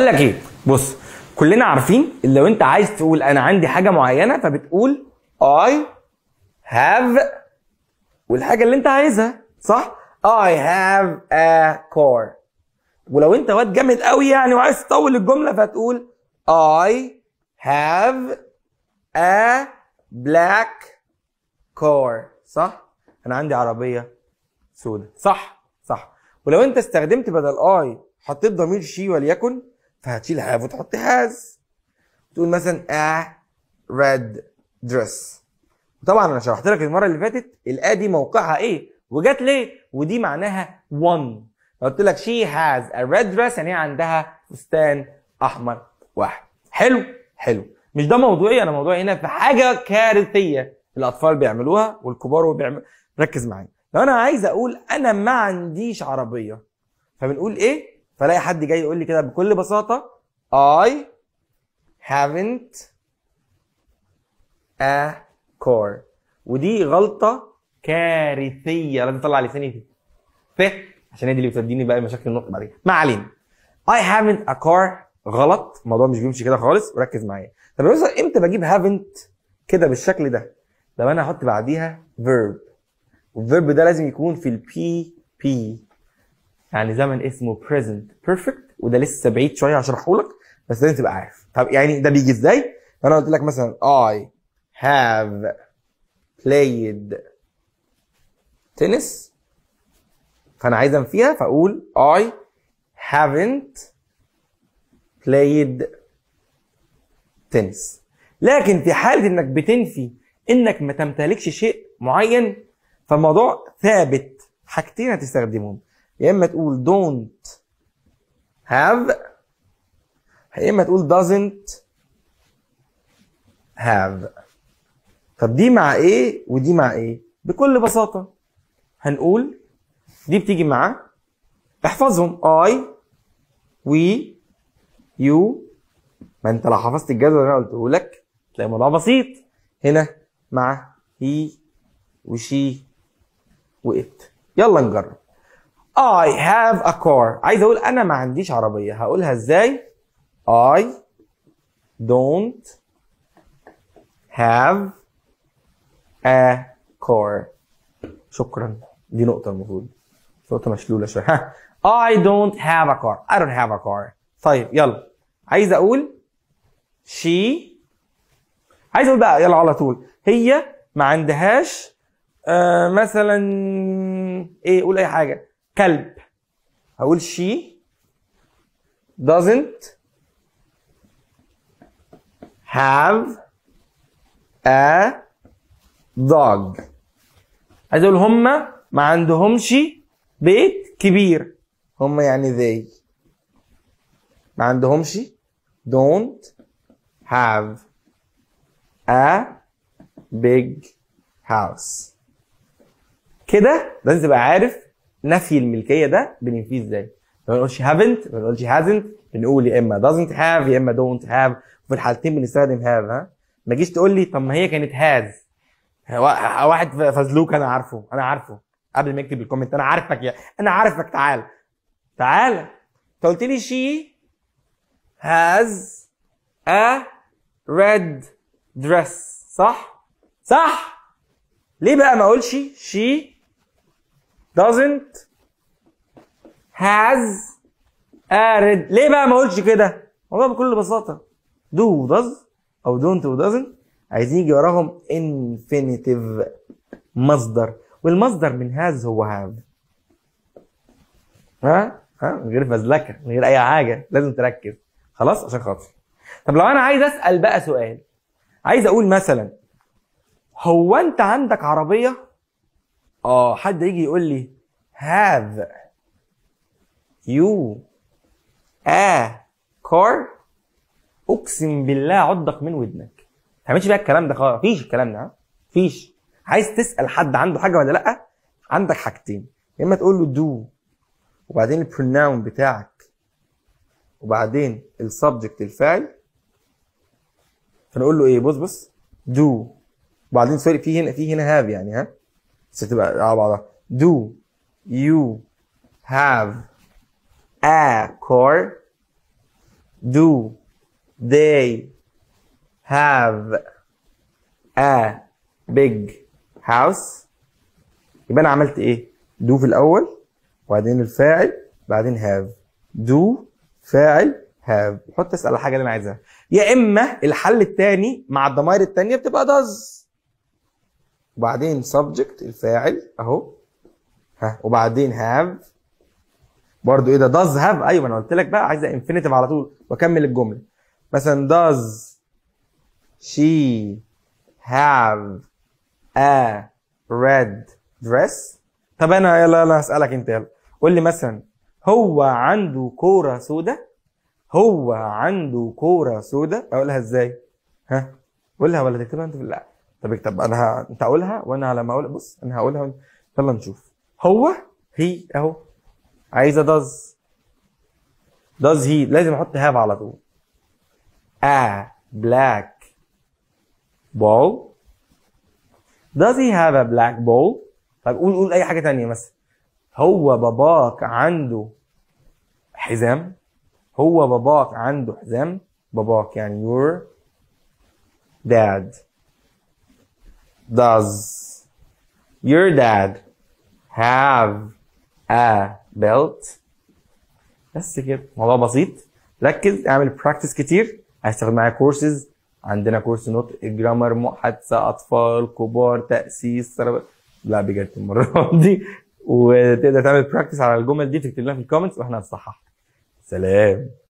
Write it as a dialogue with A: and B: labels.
A: قال لك ايه بص كلنا عارفين لو انت عايز تقول انا عندي حاجه معينه فبتقول اي هاف والحاجه اللي انت عايزها صح اي هاف ا كار ولو انت واد جامد قوي يعني وعايز تطول الجمله فتقول اي هاف ا بلاك كار صح انا عندي عربيه سوداء صح صح ولو انت استخدمت بدل اي حطيت ضمير شي وليكن فهتشيل هاف وتحط هاز تقول مثلا ا ريد دريس طبعا انا شرحت لك المره اللي فاتت الا دي موقعها ايه وجت ليه ودي معناها وان قلت لك شي هاز ا ريد دريس يعني هي عندها فستان احمر واحد حلو حلو مش ده موضوعي انا موضوعي هنا في حاجه كارثيه الاطفال بيعملوها والكبار بيعمل ركز معايا لو انا عايز اقول انا ما عنديش عربيه فبنقول ايه فلاقي حد جاي يقول لي كده بكل بساطه I haven't a car ودي غلطه كارثيه لازم اطلع لساني دي ف عشان هي دي اللي بتديني بقى مشاكل النطق بعدين ما علينا I haven't a car غلط الموضوع مش بيمشي كده خالص وركز معايا طب يا امتى بجيب haven't كده بالشكل ده لما انا احط بعديها verb والverb ده لازم يكون في البي بي يعني زمن اسمه present perfect وده لسه بعيد شويه هشرحه لك بس لازم تبقى عارف طب يعني ده بيجي ازاي؟ انا قلت لك مثلا I have played tennis فانا عايز انفيها فاقول I haven't played tennis لكن في حاله انك بتنفي انك ما تمتلكش شيء معين فالموضوع ثابت حاجتين هتستخدمهم يا اما تقول don't have يا اما تقول doesn't have طب دي مع ايه ودي مع ايه بكل بساطه هنقول دي بتيجي مع احفظهم اي وي يو ما انت لو حفظت الجدول اللي انا قلته لك تلاقي الموضوع بسيط هنا مع هي وشي وإت يلا نجرب I have a car عايز اقول انا ما عنديش عربيه هقولها ازاي I don't have a car شكرا دي نقطه المفروض نقطه مشلوله شويه ها I don't have a car I don't have a car طيب يلا عايز اقول she عايز اقول بقى يلا على طول هي ما عندهاش آه مثلا ايه قول اي حاجه كلب هقول she doesn't have a dog عايز اقول هما ما عندهمش بيت كبير هما يعني they ما عندهمش don't have a big house كده لازم تبقى عارف نفي الملكيه ده بننفيه ازاي؟ ما بنقولش هافنت ما بنقولش هازنت بنقول يا اما دازنت هاف يا اما دونت هاف في الحالتين بنستخدم هاف ها ما تجيش تقول لي طب ما هي كانت هاز واحد فزلوك انا عارفه انا عارفه قبل ما يكتب الكومنت انا عارفك يا انا عارفك تعال تعال انت قلت لي شي هاز ا ريد دريس صح صح ليه بقى ما اقولش شي doesn't has a red ليه بقى ما اقولش كده؟ والله بكل بساطة do does أو don't doesn't عايزين يجي وراهم infinitive مصدر والمصدر من has هو have ها ها من غير فزلكة من غير أي حاجة لازم تركز خلاص عشان خاطر طب لو أنا عايز أسأل بقى سؤال عايز أقول مثلا هو أنت عندك عربية اه حد يجي يقول لي have you a car اقسم بالله عضك من ودنك ما تعملش بقى الكلام ده خالص مفيش الكلام ده مفيش عايز تسال حد عنده حاجه ولا لا عندك حاجتين يا اما تقول له دو وبعدين البروناون بتاعك وبعدين السبجكت الفاعل فنقول له ايه بص بص دو وبعدين سوري في هنا في هنا هاف يعني ها ستبقى على بعضها do you have a car do they have a big house يبقى انا عملت ايه do في الاول وبعدين الفاعل بعدين have do فاعل have حط اسال الحاجه اللي انا عايزها يا اما الحل الثاني مع الضمائر الثانيه بتبقى does وبعدين سبجكت الفاعل اهو ها وبعدين هاف برضو ايه ده داز هاف ايوه انا قلت لك بقى عايزه انفينيتيف على طول واكمل الجمله مثلا does she have a red dress طب انا يلا انا هسالك انت يلا قول لي مثلا هو عنده كوره سوداء هو عنده كوره سوداء اقولها ازاي ها قولها ولا تكتبها انت في لا طب طب انا ه... انت هقولها وانا على ما اقول بص انا هقولها يلا نشوف هو هي اهو عايزه داز داز هي لازم احط هاف على طول ا بلاك بول داز هي هاف ا بلاك بول طب قول قول اي حاجه ثانيه مثلا هو باباك عنده حزام هو باباك عنده حزام باباك يعني يور داد Does your dad have a belt؟ بس كده موضوع بسيط ركز اعمل براكتس كتير هيشتغل معايا كورسز عندنا كورس نطق جرامر محادثه اطفال كبار تاسيس سرب... لا بجد المره دي وتقدر تعمل براكتس على الجمل دي تكتب لنا في الكومنتس واحنا هنصححها سلام